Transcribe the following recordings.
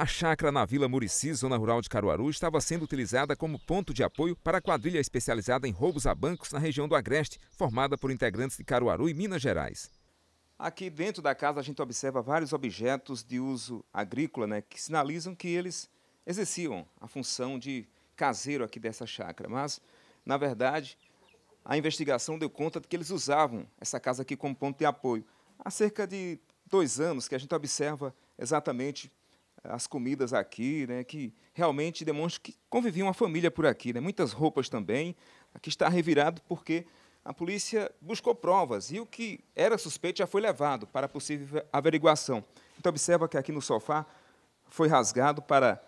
A chácara na Vila Murici, zona rural de Caruaru, estava sendo utilizada como ponto de apoio para a quadrilha especializada em roubos a bancos na região do Agreste, formada por integrantes de Caruaru e Minas Gerais. Aqui dentro da casa a gente observa vários objetos de uso agrícola, né, que sinalizam que eles exerciam a função de caseiro aqui dessa chácara, mas na verdade a investigação deu conta de que eles usavam essa casa aqui como ponto de apoio. Há cerca de dois anos que a gente observa exatamente as comidas aqui, né, que realmente demonstra que convivia uma família por aqui. Né, muitas roupas também. Aqui está revirado porque a polícia buscou provas e o que era suspeito já foi levado para possível averiguação. Então, observa que aqui no sofá foi rasgado para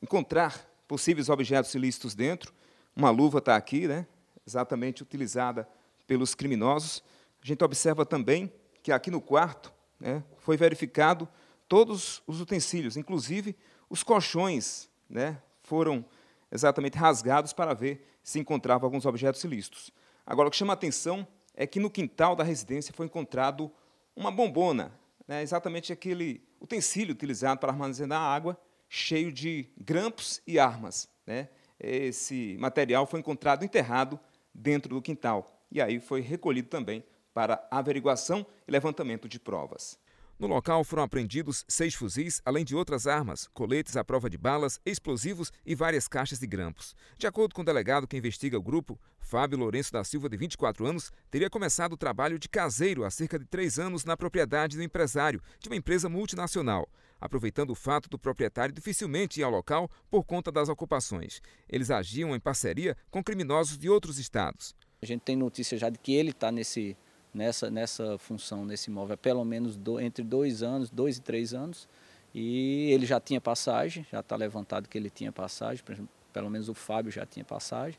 encontrar possíveis objetos ilícitos dentro. Uma luva está aqui, né, exatamente utilizada pelos criminosos. A gente observa também que aqui no quarto né, foi verificado todos os utensílios, inclusive os colchões, né, foram exatamente rasgados para ver se encontravam alguns objetos ilícitos. Agora, o que chama a atenção é que no quintal da residência foi encontrado uma bombona, né, exatamente aquele utensílio utilizado para armazenar água, cheio de grampos e armas. Né. Esse material foi encontrado enterrado dentro do quintal e aí foi recolhido também para averiguação e levantamento de provas. No local foram apreendidos seis fuzis, além de outras armas, coletes à prova de balas, explosivos e várias caixas de grampos. De acordo com o delegado que investiga o grupo, Fábio Lourenço da Silva, de 24 anos, teria começado o trabalho de caseiro há cerca de três anos na propriedade do empresário, de uma empresa multinacional aproveitando o fato do proprietário dificilmente ir ao local por conta das ocupações. Eles agiam em parceria com criminosos de outros estados. A gente tem notícia já de que ele está nesse nessa, nessa função, nesse imóvel, há pelo menos do, entre dois anos, dois e três anos. E ele já tinha passagem, já está levantado que ele tinha passagem, pelo menos o Fábio já tinha passagem.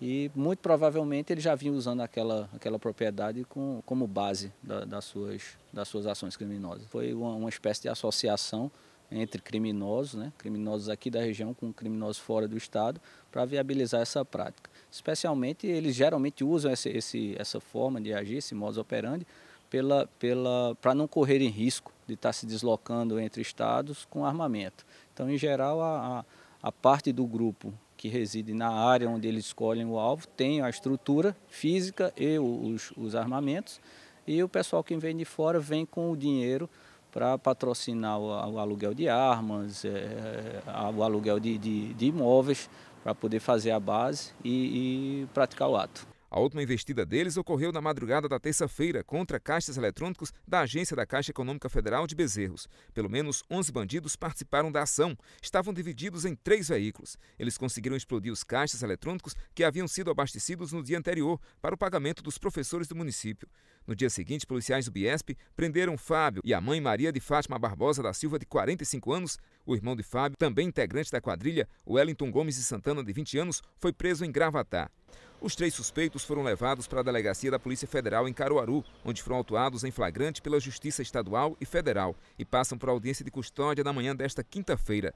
E muito provavelmente ele já vinha usando aquela, aquela propriedade com, como base da, das, suas, das suas ações criminosas. Foi uma, uma espécie de associação entre criminosos, né, criminosos aqui da região com criminosos fora do estado, para viabilizar essa prática especialmente eles geralmente usam esse, esse, essa forma de agir, esse modus operandi, pela, pela, para não correrem risco de estar tá se deslocando entre estados com armamento. Então, em geral, a, a, a parte do grupo que reside na área onde eles escolhem o alvo tem a estrutura física e os, os armamentos, e o pessoal que vem de fora vem com o dinheiro para patrocinar o, o, aluguel de armas, é, é o aluguel de, de, de imóveis, para poder fazer a base e, e praticar o ato. A última investida deles ocorreu na madrugada da terça-feira contra caixas eletrônicos da agência da Caixa Econômica Federal de Bezerros. Pelo menos 11 bandidos participaram da ação. Estavam divididos em três veículos. Eles conseguiram explodir os caixas eletrônicos que haviam sido abastecidos no dia anterior para o pagamento dos professores do município. No dia seguinte, policiais do Biesp prenderam Fábio e a mãe Maria de Fátima Barbosa da Silva, de 45 anos. O irmão de Fábio, também integrante da quadrilha, Wellington Gomes de Santana, de 20 anos, foi preso em Gravatá. Os três suspeitos foram levados para a delegacia da Polícia Federal em Caruaru, onde foram autuados em flagrante pela Justiça Estadual e Federal e passam por audiência de custódia na manhã desta quinta-feira.